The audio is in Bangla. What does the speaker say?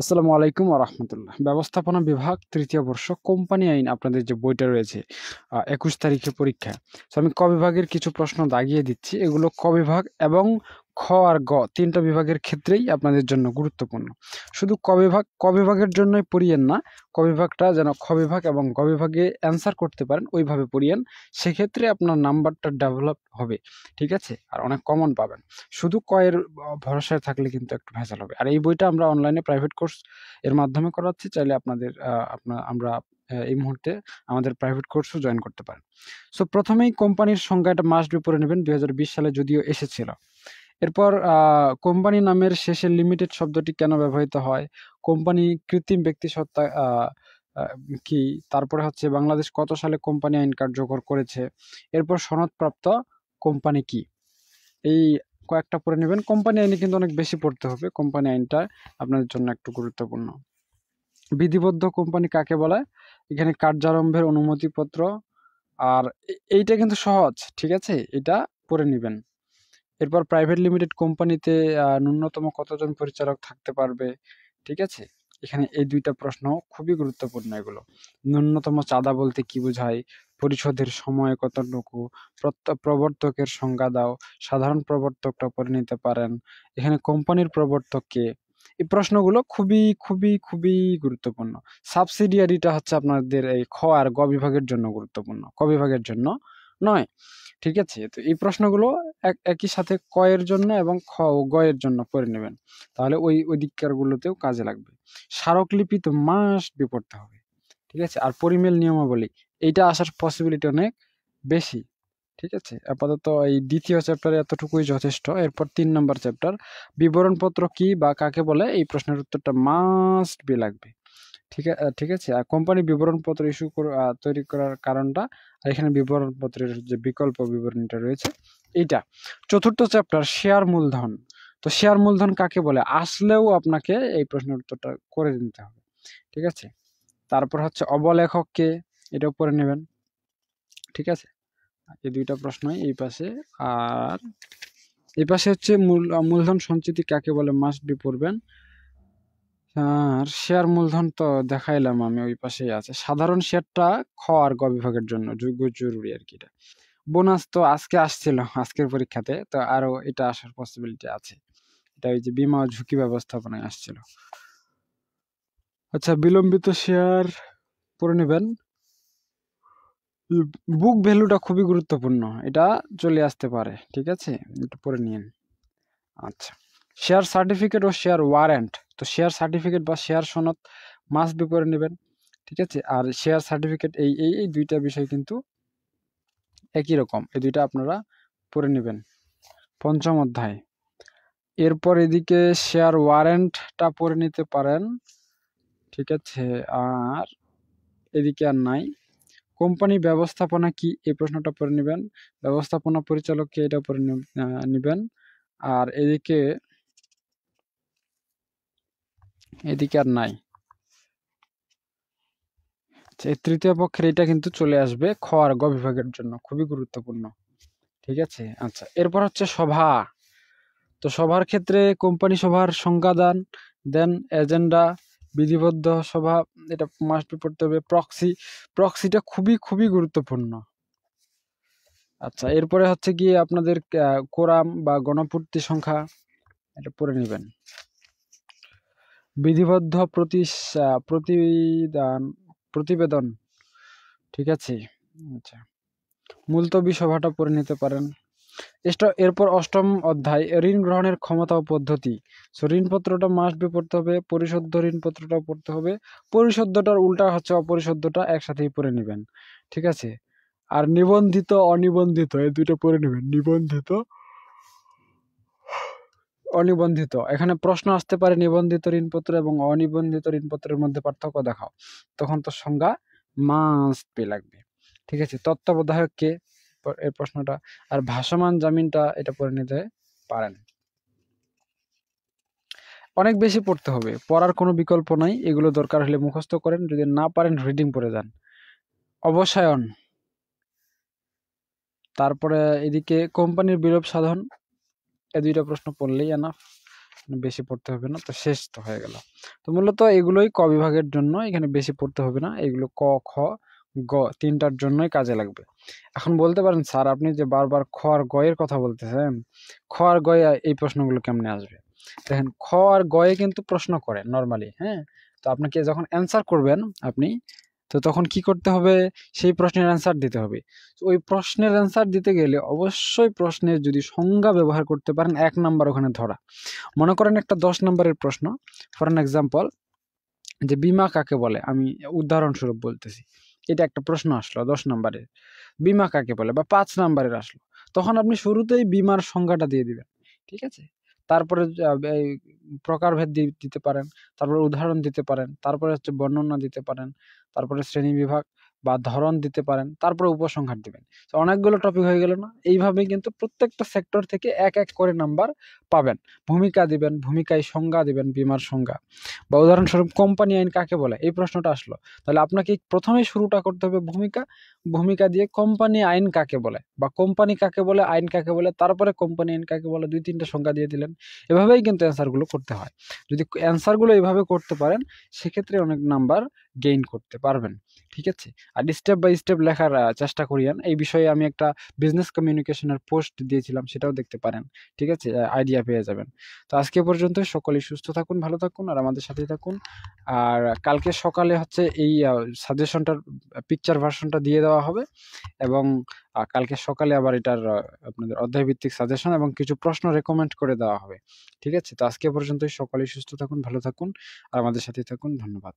আসসালামু আলাইকুম রহমতুল্লাহ ব্যবস্থাপনা বিভাগ তৃতীয় বর্ষ কোম্পানি আইন আপনাদের যে বইটা রয়েছে একুশ তারিখে পরীক্ষা সো আমি ক বিভাগের কিছু প্রশ্ন দাগিয়ে দিচ্ছি এগুলো ক বিভাগ এবং খ আর গ তিনটা বিভাগের ক্ষেত্রেই আপনাদের জন্য গুরুত্বপূর্ণ শুধু ক বিভাগ ক বিভাগের জন্যই পড়িয়েন না ক বিভাগটা যেন খ বিভাগ এবং গ বিভাগে অ্যান্সার করতে পারেন ওইভাবে পড়িয়েন সেক্ষেত্রে আপনার নাম্বারটা ডেভেলপ হবে ঠিক আছে আর অনেক কমন পাবেন শুধু কয়ের ভরসায় থাকলে কিন্তু একটু ভেজাল হবে আর এই বইটা আমরা অনলাইনে প্রাইভেট কোর্স এর মাধ্যমে করাচ্ছি চাইলে আপনাদের আপনার আমরা এই মুহূর্তে আমাদের প্রাইভেট কোর্সও জয়েন করতে পারেন সো প্রথমেই কোম্পানির সংজ্ঞাটা মাস্ট বি পড়ে নেবেন দুই সালে যদিও এসেছিল এরপর কোম্পানি নামের শেষে লিমিটেড শব্দটি কেন ব্যবহৃত হয় কোম্পানি কৃত্রিম ব্যক্তি সত্তা কি তারপরে হচ্ছে বাংলাদেশ কত সালে কোম্পানি আইন কার্যকর করেছে এরপর সনদপ্রাপ্ত কোম্পানি কি এই কয়েকটা পড়ে নেবেন কোম্পানি আইনে কিন্তু অনেক বেশি পড়তে হবে কোম্পানি আইনটা আপনাদের জন্য একটু গুরুত্বপূর্ণ বিধিবদ্ধ কোম্পানি কাকে বলে এখানে কার্যারম্ভের অনুমতিপত্র আর এইটা কিন্তু সহজ ঠিক আছে এটা পড়ে নেবেন এরপর প্রাইভেট লিমিটেড কোম্পানিতে ন্যূনতম কতজন পরিচালক থাকতে পারবে ঠিক আছে এখানে এই দুইটা প্রশ্ন খুবই গুরুত্বপূর্ণ এগুলো ন্যূনতম চাঁদা বলতে কি বোঝায় পরিশোধের সময় কতটুকু প্রবর্তকের সংজ্ঞা দাও সাধারণ প্রবর্তকটা করে নিতে পারেন এখানে কোম্পানির প্রবর্তককে এই প্রশ্নগুলো খুবই খুবই খুবই গুরুত্বপূর্ণ সাবসিডিয়ারিটা হচ্ছে আপনাদের এই খ আর গ বিভাগের জন্য গুরুত্বপূর্ণ ক বিভাগের জন্য নয় ঠিক আছে তো এই প্রশ্নগুলো একই সাথে কয়ের জন্য এবং খ ও গয়ের জন্য পড়ে নেবেন তাহলে ওই ওই দিককারগুলোতেও কাজে লাগবে স্মারকলিপি তো মাস্ট বি পড়তে হবে ঠিক আছে আর পরিমেল নিয়মাবলী এইটা আসার পসিবিলিটি অনেক বেশি ঠিক আছে আপাতত এই দ্বিতীয় চ্যাপ্টারে এতটুকুই যথেষ্ট এরপর তিন নম্বর চ্যাপ্টার বিবরণপত্র কি বা কাকে বলে এই প্রশ্নের উত্তরটা মাস্ট বি লাগবে ঠিক ঠিক আছে আর কোম্পানি বিবরণপত্র ইস্যু তৈরি করার কারণটা আর এখানে বিবরণপত্রের যে বিকল্প বিবরণীটা রয়েছে এইটা চতুর্থ চ্যাপ্টার শেয়ার মূলধন তো শেয়ার মূলধন কাকে বলে আসলেও আপনাকে এই প্রশ্নের উত্তরটা করে দিতে হবে ঠিক আছে তারপর হচ্ছে অবলেখককে এটা উপরে নেবেন ঠিক আছে এই দুইটা প্রশ্ন এই পাশে আর এই পাশে হচ্ছে মূল মূলধন সঞ্চিতি কাকে বলে মাস্ট বি পড়বেন আর শেয়ার মূলধন তো দেখাইলাম আমি ওই পাশেই আছে সাধারণ শেয়ারটা খ আর গ বিভাগের জন্য জরুরি আর কি এটা বোনাস তো আজকে আসছিল আজকের পরীক্ষাতে তো আরও এটা আসার পসিবিলিটি আছে এটা ওই যে বিমা ঝুঁকি ব্যবস্থাপনায় আসছিল আচ্ছা বিলম্বিত শেয়ার পড়ে নেবেন বুক ভ্যালুটা খুবই গুরুত্বপূর্ণ এটা চলে আসতে পারে ঠিক আছে এটা পড়ে নিন আচ্ছা শেয়ার সার্টিফিকেট ও শেয়ার ওয়ারেন্ট তো শেয়ার সার্টিফিকেট বা শেয়ার সনদ মাস বি করে নেবেন ঠিক আছে আর শেয়ার সার্টিফিকেট এই এই এই দুইটা বিষয় কিন্তু একই রকম এই দুইটা আপনারা পড়ে নেবেন পঞ্চম অধ্যায় এরপর এদিকে শেয়ার ওয়ারেন্টটা পড়ে নিতে পারেন ঠিক আছে আর এদিকে আর নাই কোম্পানি ব্যবস্থাপনা কি এই প্রশ্নটা পড়ে নেবেন ব্যবস্থাপনা পরিচালককে এটা পড়ে নেবেন আর এদিকে এদিকে আর নাই আচ্ছা, এই তৃতীয় পক্ষের এটা কিন্তু চলে আসবে খ আর গ বিভাগের জন্য খুবই গুরুত্বপূর্ণ ঠিক আছে আচ্ছা এরপর হচ্ছে সভা তো সভার ক্ষেত্রে কোম্পানি সভার সংজ্ঞাদান দেন এজেন্ডা বিধিবদ্ধ সভা এটা মাস্ট পড়তে হবে প্রক্সি প্রক্সিটা খুবই খুবই গুরুত্বপূর্ণ আচ্ছা এরপরে হচ্ছে গিয়ে আপনাদের কোরাম বা গণপূর্তি সংখ্যা এটা পড়ে নেবেন বিধিবদ্ধ প্রতিদান প্রতিবেদন ঠিক আছে আচ্ছা মূলতবি সভাটা পড়ে নিতে পারেন এরপর অষ্টম অধ্যায় ঋণ গ্রহণের ক্ষমতা ও পদ্ধতি সো ঋণপত্রটা মাস বি পড়তে হবে পরিশুদ্ধ ঋণপত্রটা পড়তে হবে পরিশুদ্ধটার উল্টা হচ্ছে অপরিশুদ্ধটা একসাথেই পড়ে নেবেন ঠিক আছে আর নিবন্ধিত অনিবন্ধিত এই দুটো পড়ে নেবেন নিবন্ধিত অনিবন্ধিত এখানে প্রশ্ন আসতে পারে নিবন্ধিত ঋণপত্র এবং অনিবন্ধিত ঋণপত্রের মধ্যে পার্থক্য দেখাও তখন তো সংজ্ঞা মাস্ট পে লাগবে ঠিক আছে তত্ত্বাবধায়ক কে এই প্রশ্নটা আর ভাসমান জামিনটা এটা পড়ে নিতে পারেন অনেক বেশি পড়তে হবে পড়ার কোনো বিকল্প নাই এগুলো দরকার হলে মুখস্থ করেন যদি না পারেন রিডিং পড়ে যান অবসায়ন তারপরে এদিকে কোম্পানির বিলোপ সাধন এই দুইটা প্রশ্ন পড়লেই এনাফ মানে বেশি পড়তে হবে না তো শেষ তো হয়ে গেল তো মূলত এগুলোই ক বিভাগের জন্য এখানে বেশি পড়তে হবে না এগুলো ক খ গ তিনটার জন্যই কাজে লাগবে এখন বলতে পারেন স্যার আপনি যে বারবার খ আর গয়ের কথা বলতেছেন খ আর গয়ে এই প্রশ্নগুলো কেমনে আসবে দেখেন খ আর গয়ে কিন্তু প্রশ্ন করে নর্মালি হ্যাঁ তো আপনাকে যখন অ্যান্সার করবেন আপনি তো তখন কি করতে হবে সেই প্রশ্নের অ্যান্সার দিতে হবে ওই প্রশ্নের অ্যান্সার দিতে গেলে অবশ্যই প্রশ্নের যদি সংজ্ঞা ব্যবহার করতে পারেন এক নাম্বার ওখানে ধরা মনে করেন একটা দশ নম্বরের প্রশ্ন ফর অ্যান এক্সাম্পল যে বিমা কাকে বলে আমি উদাহরণস্বরূপ বলতেছি এটা একটা প্রশ্ন আসলো দশ নম্বরের বিমা কাকে বলে বা পাঁচ নাম্বারের আসলো তখন আপনি শুরুতেই বিমার সংজ্ঞাটা দিয়ে দিবেন ঠিক আছে তারপরে প্রকারভেদ দিতে পারেন তারপরে উদাহরণ দিতে পারেন তারপরে হচ্ছে বর্ণনা দিতে পারেন তারপরে শ্রেণী বিভাগ বা ধরন দিতে পারেন তারপরে উপসংহার দিবেন তো অনেকগুলো টপিক হয়ে গেল না এইভাবেই কিন্তু প্রত্যেকটা সেক্টর থেকে এক এক করে নাম্বার পাবেন ভূমিকা দিবেন ভূমিকায় সংজ্ঞা দিবেন বিমার সংজ্ঞা বা উদাহরণস্বরূপ কোম্পানি আইন কাকে বলে এই প্রশ্নটা আসলো তাহলে আপনাকে প্রথমেই শুরুটা করতে হবে ভূমিকা ভূমিকা দিয়ে কোম্পানি আইন কাকে বলে বা কোম্পানি কাকে বলে আইন কাকে বলে তারপরে কোম্পানি আইন কাকে বলে দুই তিনটা সংখ্যা দিয়ে দিলেন এভাবেই কিন্তু অ্যান্সারগুলো করতে হয় যদি অ্যান্সারগুলো এভাবে করতে পারেন সেক্ষেত্রে অনেক নাম্বার গেইন করতে পারবেন ঠিক আছে আর স্টেপ বাই স্টেপ লেখার চেষ্টা করিয়েন এই বিষয়ে আমি একটা বিজনেস কমিউনিকেশনের পোস্ট দিয়েছিলাম সেটাও দেখতে পারেন ঠিক আছে আইডিয়া পেয়ে যাবেন তো আজকে পর্যন্ত সকলেই সুস্থ থাকুন ভালো থাকুন আর আমাদের সাথেই থাকুন আর কালকে সকালে হচ্ছে এই সাজেশনটার পিকচার ভার্সনটা দিয়ে দেওয়া দেওয়া হবে এবং কালকে সকালে আবার এটার আপনাদের অধ্যায়ভিত্তিক সাজেশন এবং কিছু প্রশ্ন রেকমেন্ড করে দেওয়া হবে ঠিক আছে তো আজকে পর্যন্তই সকলেই সুস্থ থাকুন ভালো থাকুন আর আমাদের সাথে থাকুন ধন্যবাদ